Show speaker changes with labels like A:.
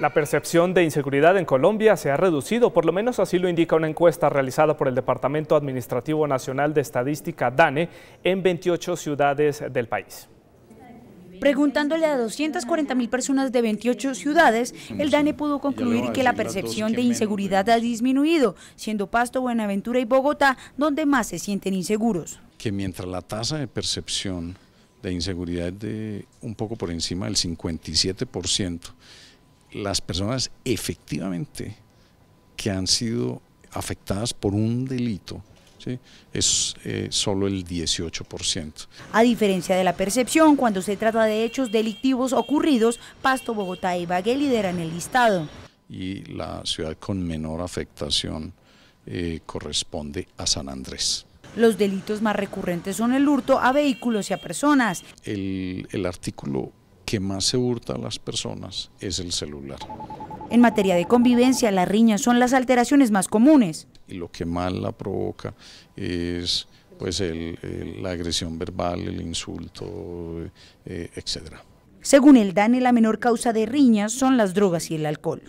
A: La percepción de inseguridad en Colombia se ha reducido, por lo menos así lo indica una encuesta realizada por el Departamento Administrativo Nacional de Estadística, DANE, en 28 ciudades del país.
B: Preguntándole a 240 mil personas de 28 ciudades, el DANE pudo concluir que la percepción de inseguridad ha disminuido, siendo Pasto, Buenaventura y Bogotá donde más se sienten inseguros.
A: Que mientras la tasa de percepción de inseguridad es de un poco por encima del 57%, las personas efectivamente que han sido afectadas por un delito es eh, solo el 18%.
B: A diferencia de la percepción, cuando se trata de hechos delictivos ocurridos, Pasto, Bogotá y lidera lideran el listado.
A: Y la ciudad con menor afectación eh, corresponde a San Andrés.
B: Los delitos más recurrentes son el hurto a vehículos y a personas.
A: El, el artículo que más se hurta a las personas es el celular.
B: En materia de convivencia, las riñas son las alteraciones más comunes.
A: Y lo que más la provoca es pues la agresión verbal, el insulto, eh, etc.
B: Según el DANE, la menor causa de riñas son las drogas y el alcohol.